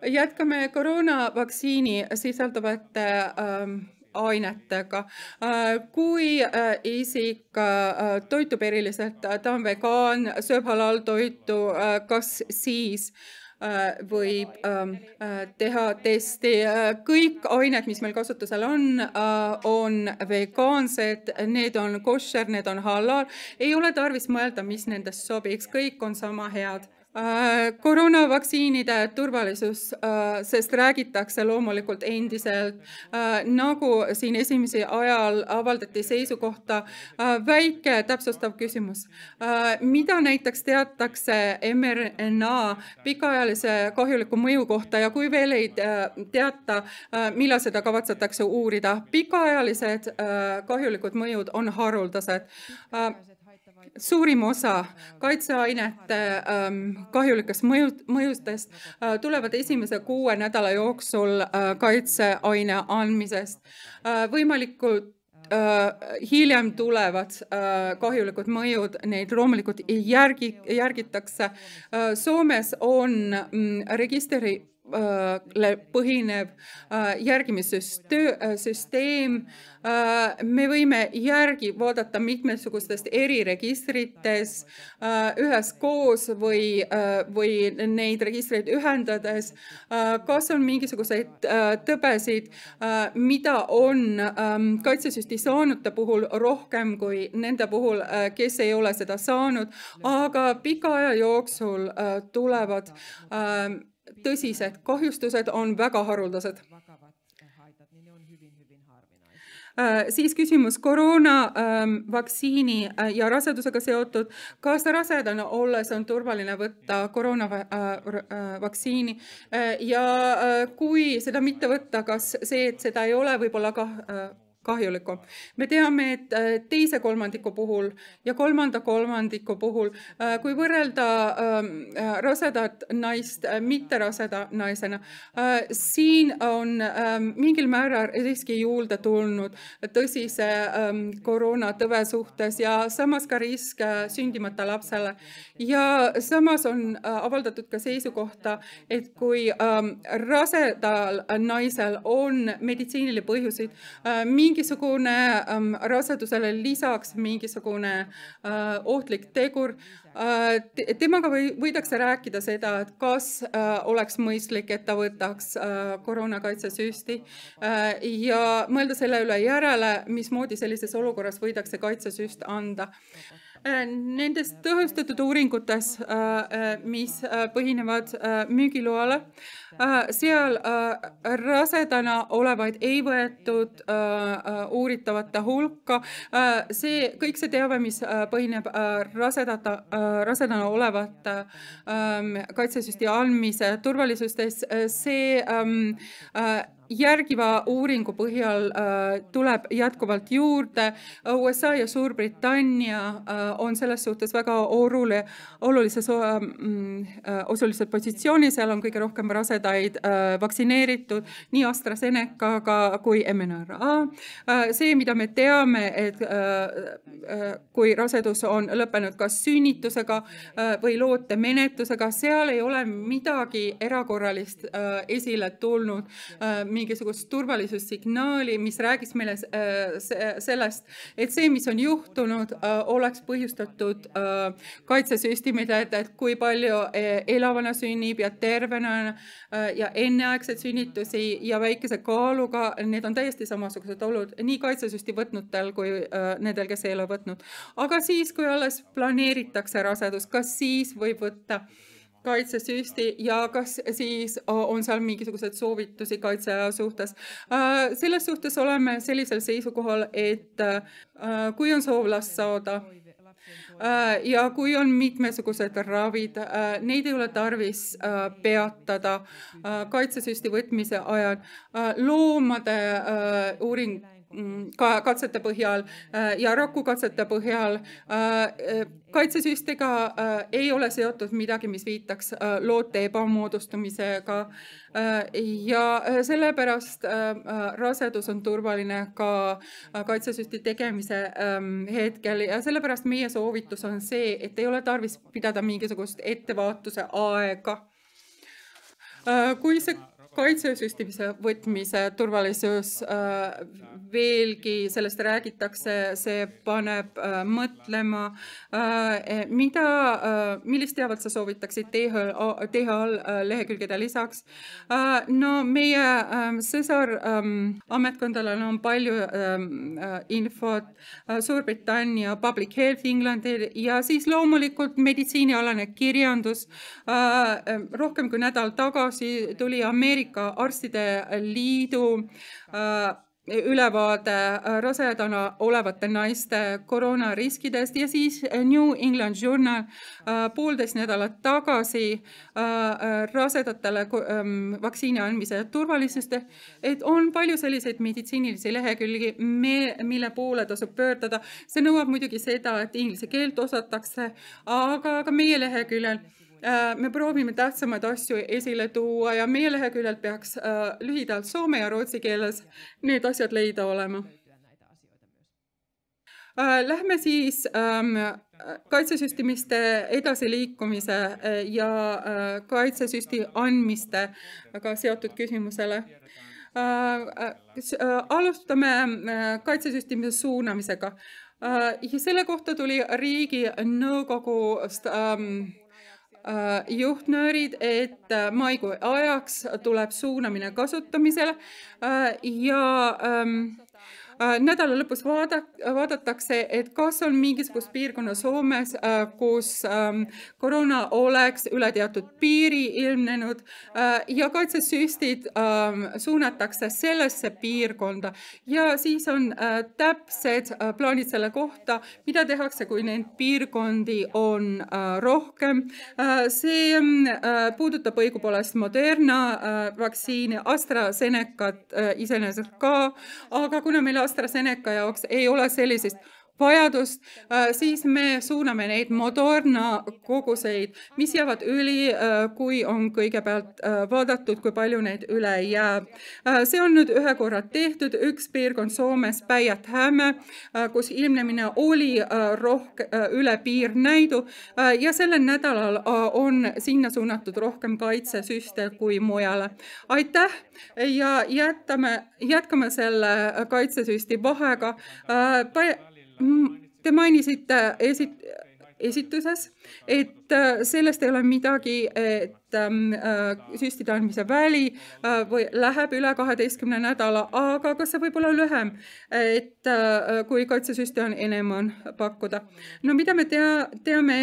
Speaker 1: jätkame koroonavaktsiini sisaldavate ähm, ainetega. kui isik toitub eriliselt, ta on vegaan, sööb halal toitu, kas siis äh, Äh, võib ähm, äh, teha testi. Äh, kõik ained, mis meil kasutusel on, on vegaansed, need on koššer, need on halal. ei ole tarvis mõelda, mis nendest sobiks, kõik on sama head Äh, koroonavaktsiinide turvalisus, äh, sest räägitakse loomulikult endiselt, äh, nagu siin esimese ajal avaldati seisukohta, väike täpsustav küsimus. mida näiteks teatakse mRNA pikaajalise kahjuliku mõju kohta ja kui veel ei teata, millal seda kavatsetakse uurida? pikaajalised kahjulikud mõjud on haruldased suurim osa kaitseainete ähm, kahjulikest mõju, mõjustest äh, tulevad esimese kuue nädala jooksul äh, kaitseaine andmisest. Äh, võimalikult hiljem tulevad kahjulikud mõjud, neid loomulikult ei järgi, järgitakse. Soomes on mm, registri Äh, põhinev äh, järgimissüsteem. Äh, me võime järgi vaadata mitmesugustes eriregistrites üheskoos või, või neid registreid ühendades. kas on mingisuguseid tõbesid, mida on ähm, kaitsesüsti saanute puhul rohkem kui nende puhul, kes ei ole seda saanud, aga pika aja jooksul tulevad tõsised kahjustused on väga haruldased. Äh, siis küsimus koroonavaktsiini ähm, äh, ja rasedusega seotud. kas rasedana olles on turvaline võtta koroonavaktsiini äh, ja kui seda mitte võtta, kas see, et seda ei ole, võib olla ka kahjulikum. me teame, et äh, teise kolmandiku puhul ja kolmanda kolmandiku puhul, äh, kui võrrelda ähm, äh, rasedat naist mitte raseda naisena, siin on ähm, mingil määral riski juurde tulnud tõsise ähm, koroonatõve suhtes ja samas ka risk sündimata lapsele. ja samas on avaldatud ka seisukohta, et kui rasedal naisel on meditsiiniline põhjuseid, mingisugune ähm, rasedusele lisaks mingisugune äh, ohtlik tegur äh, te. temaga või, võidakse rääkida seda, et kas äh, oleks mõistlik, et ta võtaks äh, koroonakaitsesüsti äh, ja mõelda selle üle järele, mismoodi sellises olukorras võidakse kaitsesüst anda äh, Äh, nendes tõhustatud uuringutes, äh, äh, mis põhinevad müügiloale, seal rasedana olevaid ei võetud uuritavate hulka. see, kõik see teave, mis põhineb rasedata, rasedana olevate ähm, kaitsesüsti andmise turvalisustes, see ähm, järgiva uuringu põhjal äh, tuleb jätkuvalt juurde. USA ja Suurbritannia äh, on selles suhtes väga orule, olulises, äh, mm, osulises positsioonis, seal on kõige rohkem rasedaid vaktsineeritud nii AstraZenecaga kui MNRA. see, mida me teame, et kui rasedus on lõppenud kas sünnitusega või lootemenetlusega, seal ei ole midagi erakorralist esile tulnud mingisugust turvalisussignaali, mis räägiks meile äh, sellest, et see, mis on juhtunud, äh, oleks põhjustatud äh, kaitsesüstimide, et kui palju elavana sünnib ja tervena ja enneaegseid sünnitusi ja väikese kaaluga, need on täiesti samasugused olud nii kaitsesüsti võtnutel kui nendel, kes ei ole võtnud. aga siis, kui alles planeeritakse rasedus, kas siis võib võtta? kaitsesüsti ja kas siis äh, on seal mingisuguseid soovitusi kaitseaja suhtes. Äh, selles suhtes oleme sellisel seisukohal, et äh, kui on soov last saada ja kui on mitmesugused ravid, neid ei ole tarvis peatada kaitsesüsti võtmise ajal. loomade uuring Mm, ka katsete põhjal äh, ja rakukatsete põhjal. Äh, äh, kaitsesüstiga ei ole seotud midagi, mis viitaks loote ebamoodustumisega. ja sellepärast rasedus on turvaline ka kaitsesüsti tegemise ähm, hetkel ja sellepärast meie soovitus on see, et ei ole tarvis pidada mingisugust ettevaatuse aega. kui see kaitsesüstimise võtmise turvalisus äh, veelgi, sellest räägitakse, see paneb äh, mõtlema, äh, eh, mida, millist teavet sa soovitaksid THL, THL lehekülgede lisaks? no meie ähm, Cesar ähm, ametkondadel on palju ähm, infot Suurbritannia Public Health Englandil ja siis loomulikult meditsiinialane kirjandus. rohkem kui nädal tagasi tuli Ameerika Ameerika Arstide Liidu äh, ülevaade äh, rasedana olevate naiste koroonariskidest ja siis New England Journal äh, poolteist nädalat tagasi rasedatele ähm, vaktsiini andmise turvalisust, et on palju selliseid meditsiinilisi lehekülgi, mille poole tasub pöörduda. see nõuab muidugi seda, et inglise keelt osatakse, aga ka meie leheküljel Äh, me proovime tähtsamaid asju esile tuua ja meie leheküljel peaks äh, lühidalt soome ja rootsi keeles need asjad leida olema. Äh, lähme siis ähm, kaitsesüstimiste edasiliikumise ja kaitsesüsti andmistega seotud küsimusele alustame kaitsesüsteemide suunamisega ja selle kohta tuli riiginõukogust ähm, Äh, juhtnöörid, et äh, maikuu ajaks tuleb suunamine kasutamisele äh, ja ähm, Äh, nädala lõpus vaada, vaadatakse, et kas on mingisugust piirkonna Soomes, äh, kus ähm, koroona oleks üle teatud piiri ilmnenud äh, ja kaitsesüstid ähm, suunatakse sellesse piirkonda ja siis on täpsed plaanid selle kohta, mida tehakse, kui neid piirkondi on rohkem. see mm, puudutab õigupoolest Moderna vaktsiini, AstraZenecat iseenesest ka, aga kuna meil AstraZeneca jaoks ei ole sellisest vajadust, äh, siis me suuname neid Moderna koguseid, mis jäävad üli, äh, kui on kõigepealt äh, vaadatud, kui palju neid üle jääb. see on nüüd ühe korra tehtud, üks piirkond Soomes, Päijat-Häme, kus ilmnemine oli rohkem üle piirnäidu ja sellel nädalal on sinna suunatud rohkem kaitsesüste kui mujale. aitäh ja jätame, jätkame selle kaitsesüsti vahega. Mm, te mainisite äh, esit-, esituses, et äh, sellest ei ole midagi, et ähm, äh, süstide andmise väli või läheb üle kaheteistkümne nädala, aga kas see võib olla lühem, et kui kaitsesüste on enam on pakkuda. no mida me tea, teame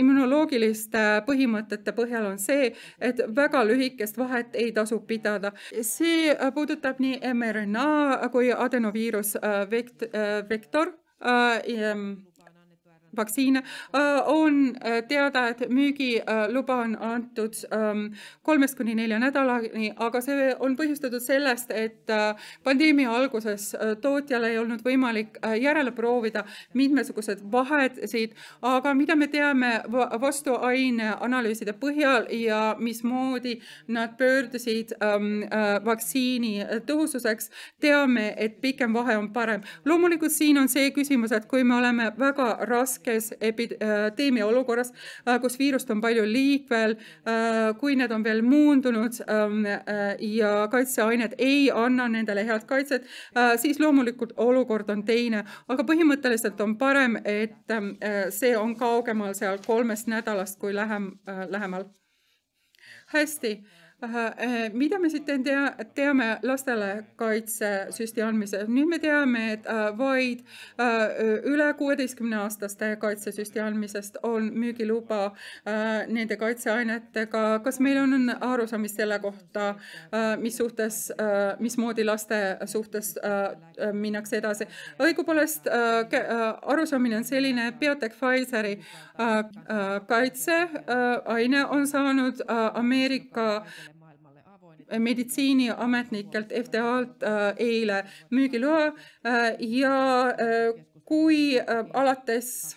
Speaker 1: immunoloogiliste põhimõtete põhjal on see, et väga lühikest vahet ei tasu pidada. see puudutab nii mRNA kui adenoviirus vekt-, vektor Uh, um, vaktsiine, äh, on äh, teada, et müügiluba on antud ähm, kolmest kuni nelja nädalani, aga see on põhjustatud sellest, et äh, pandeemia alguses tootjal ei olnud võimalik järele proovida mitmesugused vahesid, aga mida me teame vastuaine analüüside põhjal ja mismoodi nad pöördusid ähm, vaktsiini tõhususeks, teame, et pikem vahe on parem. loomulikult siin on see küsimus, et kui me oleme väga rasked raskes epideemia äh, olukorras, äh, kus viirust on palju liikvel, äh, kui need on veel muundunud ähm, ja kaitseained ei anna nendele head kaitset, siis loomulikult olukord on teine, aga põhimõtteliselt on parem, et ähm, see on kaugemal seal kolmest nädalast kui lähem, lähemal. hästi Eh, mida me sitten tea, teame lastele kaitsesüsti andmise, nüüd me teame, et äh, vaid äh, üle kuueteistkümne aastaste kaitsesüsti andmisest on müügiluba äh, nende kaitseainetega, kas meil on arusaamist selle kohta, mis suhtes, mismoodi laste suhtes minnakse edasi, õigupoolest arusaamine on selline, et Biotech Pfizeri kaitseaine on saanud Ameerika meditsiiniametnikelt FDA-lt äh, eile müügiloa äh, ja äh, kui alates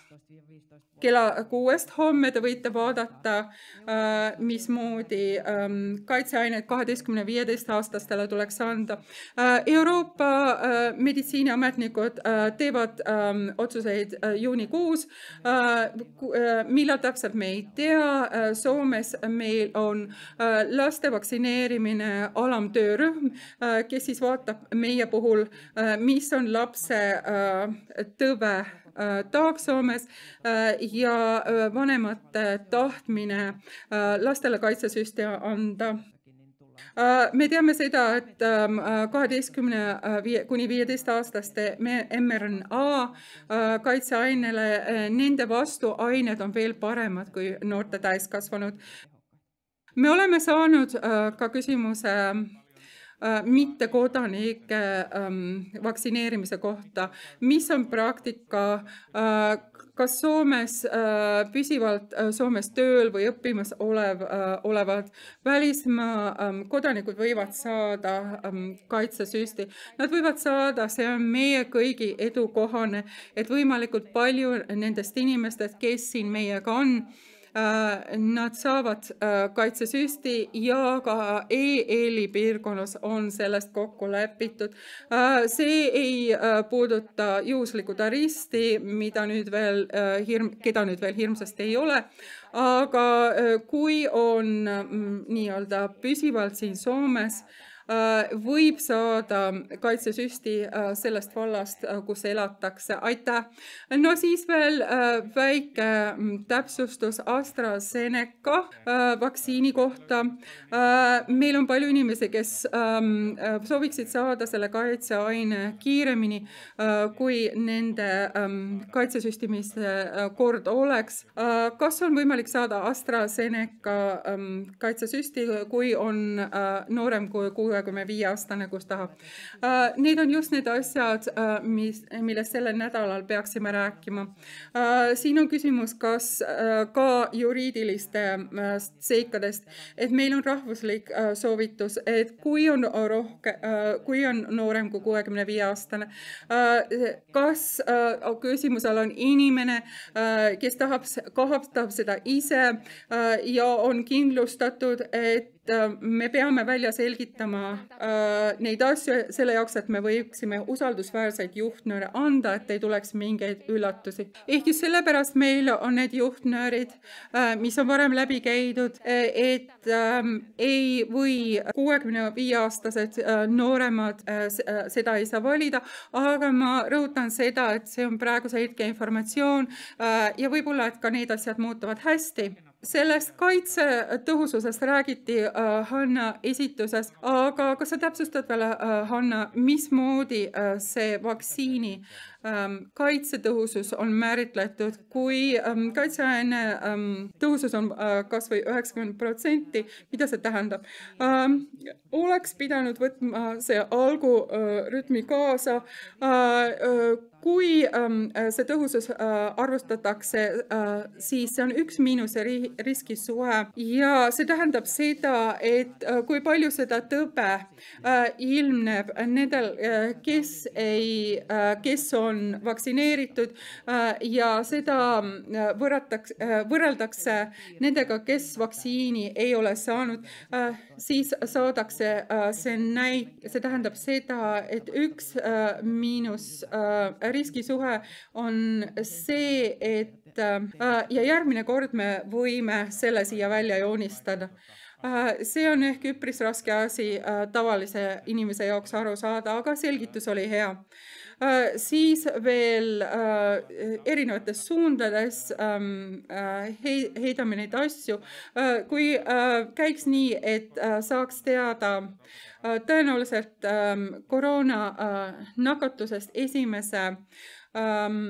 Speaker 1: kella kuuest homme te võite vaadata, äh, mismoodi ähm, kaitseained kaheteistkümne, viieteist-aastastele tuleks anda. Äh, Euroopa äh, meditsiiniametnikud teevad ähm, otsuseid juunikuus. millal täpselt me ei tea. Soomes meil on laste vaktsineerimine alamtöörühm, kes siis vaatab meie puhul, mis on lapse tõve Äh, Taaksoomes äh, ja äh, vanemate tahtmine lastele kaitsesüste anda me teame seda, et ähm, kaheteistkümne kuni viieteistaastaste mRNA kaitseainele, nende vastuained on veel paremad kui noorte täiskasvanud. me oleme saanud ka küsimuse Äh, mittekodanike ähm, vaktsineerimise kohta, mis on praktika, äh, kas Soomes äh, püsivalt Soomes tööl või õppimas olev, olevad välismaa ähm, kodanikud võivad saada ähm, kaitsesüsti. Nad võivad saada, see on meie kõigi edukohane, et võimalikult palju nendest inimestest, kes siin meiega on Äh, nad saavad äh, kaitsesüsti ja ka EL-i piirkonnas on sellest kokku lepitud. Äh, see ei puuduta juhuslikku taristi, mida nüüd veel hirm, keda nüüd veel hirmsasti ei ole, aga kui on mm, nii-öelda püsivalt siin Soomes äh, Äh, võib saada kaitsesüsti äh, sellest vallast, äh, kus elatakse, aitäh. no siis veel väike mm, täpsustus AstraZeneca vaktsiini kohta. meil on palju inimesi, kes ähm, sooviksid saada selle kaitseaine kiiremini, kui nende ähm, kaitsesüstimise kord oleks. kas on võimalik saada AstraZeneca ähm, kaitsesüsti, kui on noorem kui kuue kahekümne viie aastane, kus tahab. Äh, need on just need asjad, äh, mis, millest sellel nädalal peaksime rääkima. Äh, siin on küsimus, kas ka juriidilistest seikadest, et meil on rahvuslik soovitus, et kui on rohke, kui on noorem kui kuuekümne viie aastane, kas küsimuse all on inimene, kes tahab, kaotab seda ise ja on kindlustatud, et et äh, me peame välja selgitama äh, neid asju selle jaoks, et me võiksime usaldusväärseid juhtnööre anda, et ei tuleks mingeid üllatusi. ehkki sellepärast meil on need juhtnöörid, äh, mis on varem läbi käidud, et ähm, ei või kuuekümne viie aastased nooremad seda ei saa valida, aga ma rõhutan seda, et see on praeguse hetke informatsioon ja võib-olla, et ka need asjad muutuvad hästi sellest kaitse tõhususest räägiti äh, Hanna esituses, aga kas sa täpsustad veel äh,, Hanna, mismoodi äh, see vaktsiini ähm, kaitsetõhusus on määritletud, kui ähm, kaitseaine ähm, tõhusus on äh, kas või üheksakümmend protsenti, mida see tähendab ähm,? oleks pidanud võtma see algurütmi äh, kaasa äh,. Äh, kui ähm, äh, see tõhusus äh, arvestatakse, äh, siis see on üks miinuse riskisuhe ja see tähendab seda, et kui palju seda tõbe ilmneb nendel, kes ei, kes on vaktsineeritud ja seda võrratakse, võrreldakse nendega, kes vaktsiini ei ole saanud, siis saadakse see näit-, see tähendab seda, et üks miinus riskisuhe on see, et äh, ja järgmine kord me võime selle siia välja joonistada äh, see on ehk üpris raske asi äh, tavalise inimese jaoks aru saada, aga selgitus oli hea Äh, siis veel äh, erinevates suundades ähm, äh, heidame neid asju. kui käiks nii, et saaks teada tõenäoliselt ähm, koroona nakatusest esimese ähm,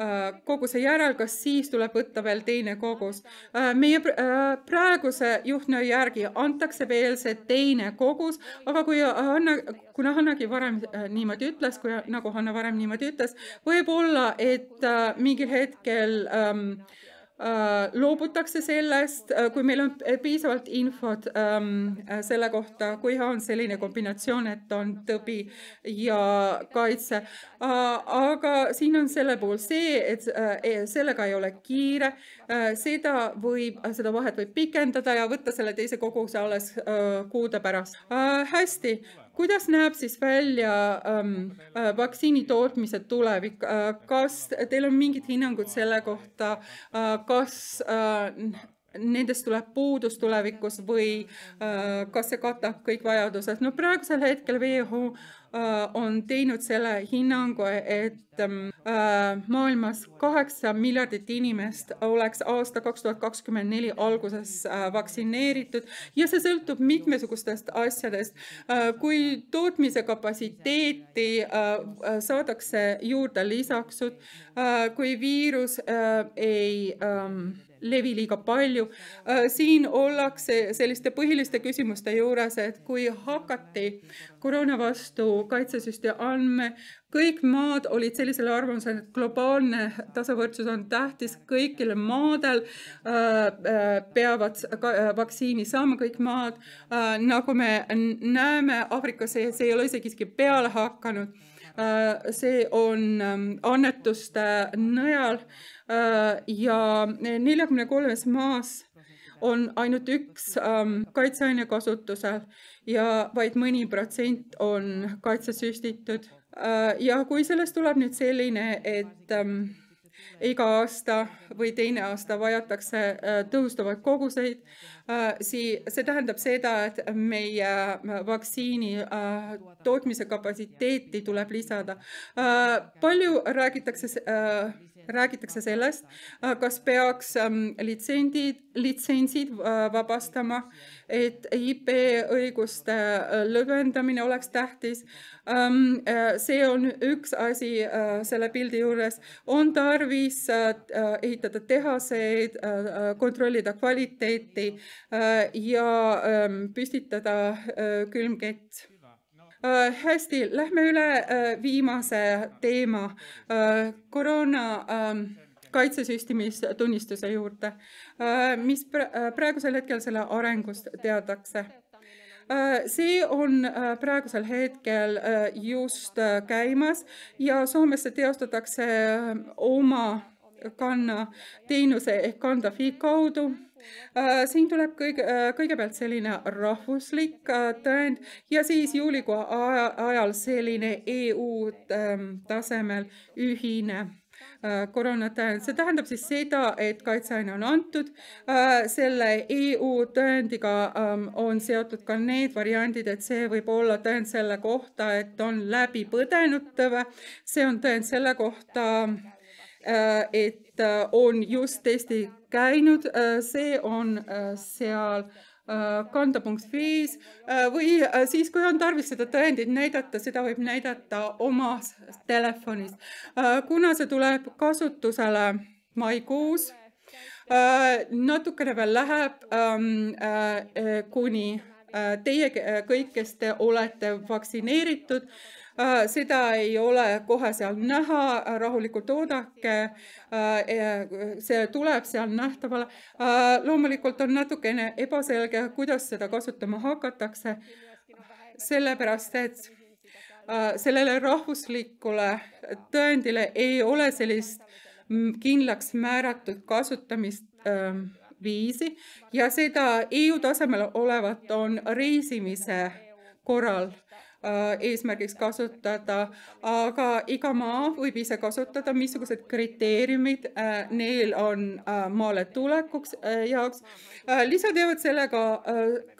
Speaker 1: Äh, koguse järel, kas siis tuleb võtta veel teine kogus. Äh, meie äh, praeguse juhtnöö järgi antakse veel see teine kogus, aga kui Hanna, kuna Hannagi varem niimoodi ütles, kui nagu Hanna varem niimoodi ütles, võib-olla, et mingil hetkel ähm, Äh, loobutakse sellest, äh, kui meil on piisavalt infot ähm, äh, selle kohta, kui hea on selline kombinatsioon, et on tõbi ja kaitse äh,. aga siin on selle puhul see, et äh, e, sellega ei ole kiire äh,. seda võib, seda vahet võib pikendada ja võtta selle teise koguse alles kuude pärast. hästi, kuidas näeb siis välja ähm, äh, vaktsiini tootmise tulevik äh,, kas teil on mingid hinnangud selle kohta äh,, kas äh, nendest tuleb puudus tulevikus või äh, kas see katab kõik vajadused. no praegusel hetkel WHO Äh, on teinud selle hinnangu, et ähm, äh, maailmas kaheksa miljardit inimest oleks aasta kaks tuhat kakskümmend neli alguses äh, vaktsineeritud ja see sõltub mitmesugustest asjadest. kui tootmise kapatsiteeti saadakse juurde lisaks, kui viirus ei ähm, levi liiga palju. Äh, siin ollakse selliste põhiliste küsimuste juures, et kui hakati koroona vastu kaitsesüsti andme, kõik maad olid sellisel arvamusel, et globaalne tasavõrdsus on tähtis, kõikidel maadel äh, äh, peavad vaktsiini saama kõik maad. nagu me näeme Aafrikas, see ei ole isegi peale hakanud Äh, see on ähm, annetuste äh, najal äh, ja neljakümne kolmes maas on ainult üks ähm, kaitseaine kasutusel ja vaid mõni protsent on kaitsesüstitud. ja kui sellest tuleb nüüd selline, et ähm, iga aasta või teine aasta vajatakse tõhustuvaid koguseid, Äh, see, see tähendab seda, et meie äh, vaktsiini äh, tootmise kapatsiteeti tuleb lisada. palju räägitakse, räägitakse sellest, kas peaks ähm, litsendid, litsentsid vabastama, et IP õiguste lõdvendamine oleks tähtis. Ähm, see on üks asi selle pildi juures, on tarvis ehitada tehaseid, kontrollida kvaliteeti Äh, ja ähm, püstitada äh, külmkett äh, hästi, lähme üle viimase teema, koroona ähm, kaitsesüstimistunnistuse juurde, mis praegusel hetkel selle arengust teadakse. see on praegusel hetkel just käimas ja Soomesse teostatakse oma kanna teenuse ehk Kandafii kaudu Äh, siin tuleb kõige, äh, kõigepealt selline rahvuslik äh, tõend ja siis juulikuu ajal selline EU tasemel ühine koroonatõend, see tähendab siis seda, et kaitseaine on antud, selle EU tõendiga ähm, on seotud ka need variandid, et see võib olla tõend selle kohta, et on läbi põdenud tõve, see on tõend selle kohta, et on just testi käinud, äh, see on äh, seal äh, kanda.fin-is või siis, kui on tarvis seda tõendit näidata, seda võib näidata omas telefonis. kuna see tuleb kasutusele maikuus, natukene veel läheb ähm, kuni Äh, teie äh, kõik, kes te olete vaktsineeritud, äh, seda ei ole kohe seal näha, rahulikult oodake. see tuleb seal nähtavale. loomulikult on natukene ebaselge, kuidas seda kasutama hakatakse, sellepärast et sellele rahvuslikule tõendile ei ole sellist mm, kindlaks määratud kasutamist äh, viisi ja seda EU tasemel olevat on reisimise korral Äh, eesmärgiks kasutada, aga iga maa võib ise kasutada, missugused kriteeriumid äh, neil on äh, maale tulekuks jaoks. lisateavet sellega,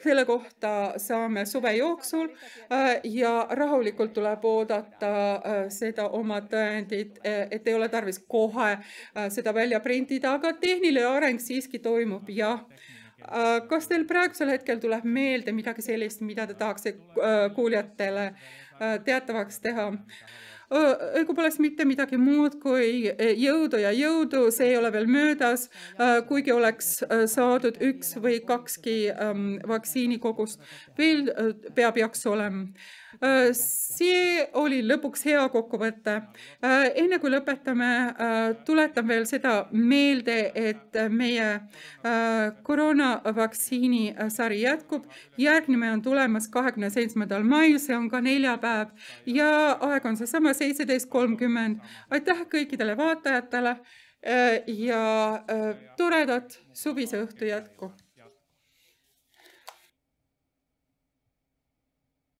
Speaker 1: selle kohta saame suve jooksul ja rahulikult tuleb oodata seda oma tõendit, et ei ole tarvis kohe seda välja printida, aga tehniline areng siiski toimub, jah Äh, kas teil praegusel hetkel tuleb meelde midagi sellist, mida te tahaksite äh, kuuljatele äh, teatavaks teha? õigupoolest mitte midagi muud kui jõudu ja jõudu, see ei ole veel möödas, kuigi oleks saadud üks või kakski ähm, vaktsiinikogust, veel peab jaksu olema Äh, see oli lõpuks hea kokkuvõte. Äh, enne kui lõpetame, äh, tuletan veel seda meelde, et meie koroonavaktsiini sari jätkub. järgmine on tulemas kahekümne seitsmendal mail, see on ka neljapäev ja aeg on seesama seitseteist kolmkümmend. aitäh kõikidele vaatajatele ja toredat suvise õhtu jätku